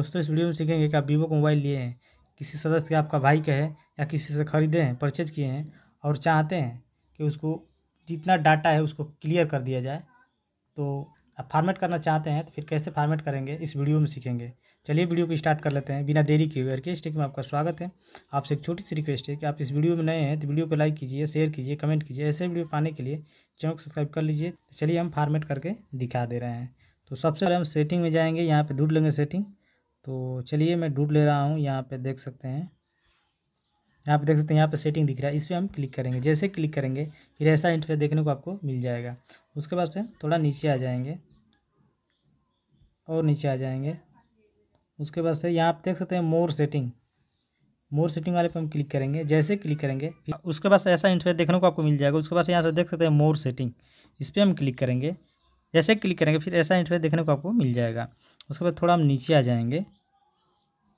दोस्तों इस वीडियो में सीखेंगे कि आप वीवो का मोबाइल लिए हैं किसी सदस्य के आपका भाई का है या किसी से ख़रीदे हैं परचेज किए हैं और चाहते हैं कि उसको जितना डाटा है उसको क्लियर कर दिया जाए तो आप फार्मेट करना चाहते हैं तो फिर कैसे फार्मेट करेंगे इस वीडियो में सीखेंगे चलिए वीडियो को स्टार्ट कर लेते हैं बिना देरी किए हुए स्टेक में आपका स्वागत है आपसे एक छोटी सी रिक्वेस्ट है कि आप इस वीडियो में नए हैं तो वीडियो को लाइक कीजिए शेयर कीजिए कमेंट कीजिए ऐसे वीडियो पाने के लिए चैनल को सब्सक्राइब कर लीजिए तो चलिए हम फार्मेट करके दिखा दे रहे हैं तो सबसे पहले हम सेटिंग में जाएंगे यहाँ पर ढूंढ लेंगे सेटिंग तो चलिए मैं ढूंढ ले रहा हूँ यहाँ पे देख सकते हैं यहाँ पे देख सकते हैं यहाँ पे सेटिंग दिख रहा है इस पर हम क्लिक करेंगे जैसे क्लिक करेंगे फिर ऐसा इंटरफेस देखने को आपको मिल जाएगा उसके बाद से थोड़ा नीचे आ जाएंगे और नीचे आ जाएंगे उसके बाद से यहाँ आप देख सकते हैं मोर सेटिंग मोर सेटिंग वाले पे हम क्लिक करेंगे जैसे क्लिक करेंगे उसके बाद ऐसा इंटरफेस देखने को आपको मिल जाएगा उसके बाद यहाँ से देख सकते हैं मोर सेटिंग इस पर हम क्लिक करेंगे जैसे क्लिक करेंगे फिर ऐसा इंटरफेस देखने को आपको मिल जाएगा उसके बाद थोड़ा हम नीचे आ जाएंगे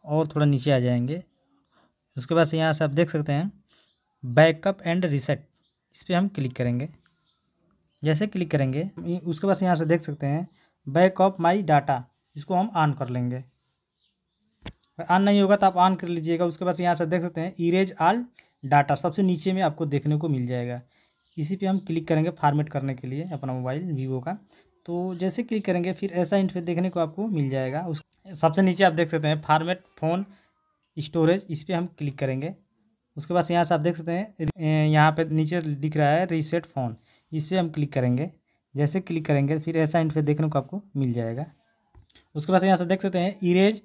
और थोड़ा नीचे आ जाएंगे उसके बाद से यहाँ से आप देख सकते हैं बैकअप एंड रिसेट इस पर हम क्लिक करेंगे जैसे क्लिक करेंगे उसके बाद से यहाँ से देख सकते हैं बैकअप माई डाटा इसको हम ऑन कर लेंगे ऑन नहीं होगा तो आप ऑन कर लीजिएगा उसके बाद यहाँ से देख सकते हैं इरेज आल डाटा सबसे नीचे में आपको देखने को मिल जाएगा इसी पे हम क्लिक करेंगे फॉर्मेट करने के लिए अपना मोबाइल वीवो का तो जैसे क्लिक करेंगे फिर ऐसा इंटरफेस देखने को आपको मिल जाएगा उस सबसे नीचे आप देख सकते हैं फार्मेट फ़ोन स्टोरेज इस पर हम क्लिक करेंगे उसके बाद यहाँ से आप देख सकते हैं यहाँ पे नीचे दिख रहा है रीसेट फ़ोन इस पर हम क्लिक करेंगे जैसे क्लिक करेंगे फिर ऐसा इंटरफेस देखने को आपको मिल जाएगा उसके बाद यहाँ से देख सकते हैं इरेज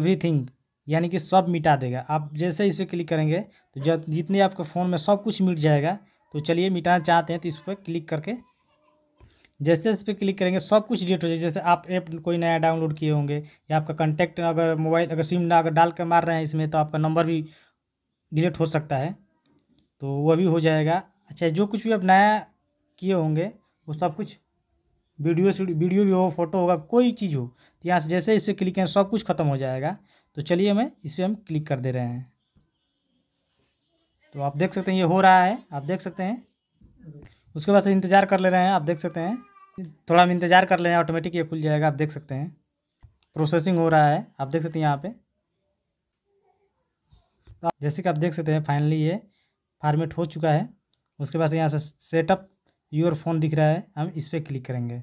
एवरीथिंग यानी कि सब मिटा देगा आप जैसे इस पर क्लिक करेंगे तो जितने आपके फ़ोन में सब कुछ मिट जाएगा तो चलिए मिटाना चाहते हैं तो इस पर क्लिक करके जैसे इस पर क्लिक करेंगे सब कुछ डिलीट हो जाएगा जैसे आप ऐप कोई नया डाउनलोड किए होंगे या आपका कॉन्टैक्ट अगर मोबाइल अगर सिम अगर डाल कर मार रहे हैं इसमें तो आपका नंबर भी डिलीट हो सकता है तो वह भी हो जाएगा अच्छा जो कुछ भी आप नया किए होंगे वो सब कुछ वीडियो वीडियो भी हो फोटो होगा कोई चीज़ हो तो यहाँ से जैसे इस पर क्लिक करें सब कुछ ख़त्म हो जाएगा तो चलिए मैं इस पर हम क्लिक कर दे रहे हैं तो आप देख सकते हैं ये हो रहा है आप देख सकते हैं उसके बाद से इंतज़ार कर ले रहे हैं आप देख सकते हैं थोड़ा हम इंतज़ार कर ले रहे हैं ऑटोमेटिक ये खुल जाएगा आप देख सकते हैं प्रोसेसिंग हो रहा है आप देख सकते हैं यहाँ पे तो जैसे कि आप देख सकते हैं फाइनली ये फार्मेट हो चुका है उसके बाद यहाँ से सेटअप योर फोन दिख रहा है हम इस पर क्लिक करेंगे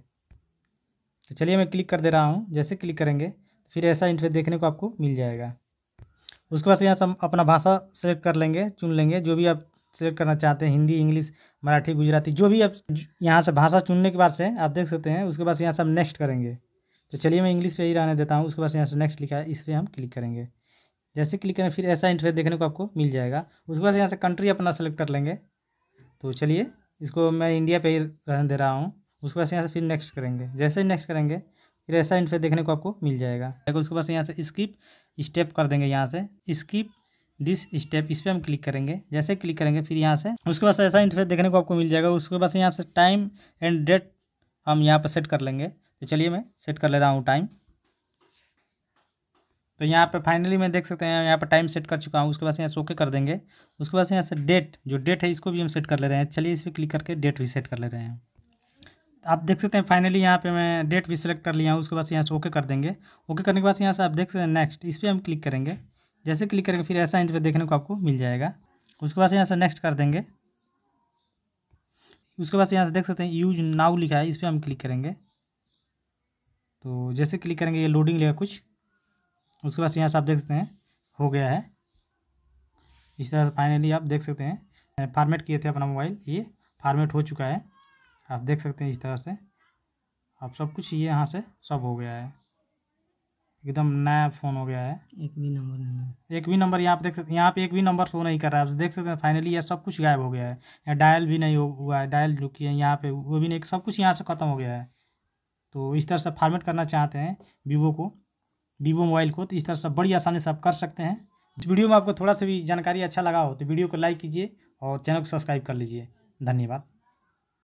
तो चलिए मैं क्लिक कर दे रहा हूँ जैसे क्लिक करेंगे फिर ऐसा इंटरव्यू देखने को आपको मिल जाएगा उसके बाद यहाँ से हम अपना भाषा सेलेक्ट कर लेंगे चुन लेंगे जो भी आप सेलेक्ट करना चाहते हैं हिंदी इंग्लिश मराठी गुजराती जो भी आप यहाँ से भाषा चुनने के बाद से आप देख सकते हैं उसके बाद यहाँ से हम नेक्स्ट करेंगे तो चलिए मैं इंग्लिश पे ही रहने देता हूँ उसके बाद यहाँ से नेक्स्ट लिखा है इस पर हम क्लिक करेंगे जैसे क्लिक करें फिर ऐसा इंटरफेस देखने को आपको मिल जाएगा उसके बाद यहाँ से कंट्री अपना सेलेक्ट कर लेंगे तो चलिए इसको मैं इंडिया पे ही रहने दे रहा हूँ उसके बाद यहाँ से फिर नेक्स्ट करेंगे जैसे ही नेक्स्ट करेंगे फिर ऐसा इंटरफेस देखने को आपको मिल जाएगा उसके बाद यहाँ से स्किप स्टेप कर देंगे यहाँ से स्किप दिस स्टेप इस पर हम क्लिक करेंगे जैसे क्लिक करेंगे फिर यहाँ से उसके बाद ऐसा इंटरफेस देखने को आपको मिल जाएगा उसके बाद यहाँ से टाइम एंड डेट हम यहाँ पर सेट कर लेंगे तो चलिए मैं सेट कर ले रहा हूँ टाइम तो यहाँ पर फाइनली मैं देख सकते हैं यहाँ पर टाइम सेट कर चुका हूँ उसके बाद यहाँ से ओके कर देंगे उसके बाद यहाँ से डेट जो डेट है इसको भी हम सेट कर ले रहे हैं चलिए इस पर क्लिक करके डेट भी सेट कर ले रहे हैं तो आप देख सकते हैं फाइनली यहाँ पे मैं डेट भी सिलेक्ट कर लिया हूँ उसके बाद यहाँ से ओके कर देंगे ओके करने के बाद यहाँ से आप देख सकते हैं नेक्स्ट इस पर हम क्लिक करेंगे जैसे क्लिक करेंगे फिर ऐसा इंटरव्यू देखने को आपको मिल जाएगा उसके बाद यहाँ से नेक्स्ट कर देंगे उसके बाद यहाँ से देख सकते हैं यूज नाउ लिखा है इस पर हम क्लिक करेंगे तो जैसे क्लिक करेंगे ये लोडिंग लेगा कुछ उसके बाद यहाँ से आप देख सकते हैं हो गया है इस तरह से फाइनली आप देख सकते हैं फार्मेट किए थे अपना मोबाइल ये फार्मेट हो चुका है आप देख सकते हैं इस तरह से आप सब कुछ ये यहाँ से सब हो गया है एकदम नया फ़ोन हो गया है एक भी नंबर नहीं है एक भी नंबर यहाँ पे देख सकते यहाँ पे एक भी नंबर शो नहीं कर रहा है आप देख सकते हैं फाइनली यह सब कुछ गायब हो गया है यहाँ डायल भी नहीं हुआ है डायल जो है यहाँ पे वो भी नहीं सब कुछ यहाँ से ख़त्म हो गया है तो इस तरह से फॉर्मेट करना चाहते हैं वीवो को वीवो मोबाइल को तो इस तरह से बड़ी आसानी से आप कर सकते हैं इस वीडियो में आपको थोड़ा सा भी जानकारी अच्छा लगा हो तो वीडियो को लाइक कीजिए और चैनल को सब्सक्राइब कर लीजिए धन्यवाद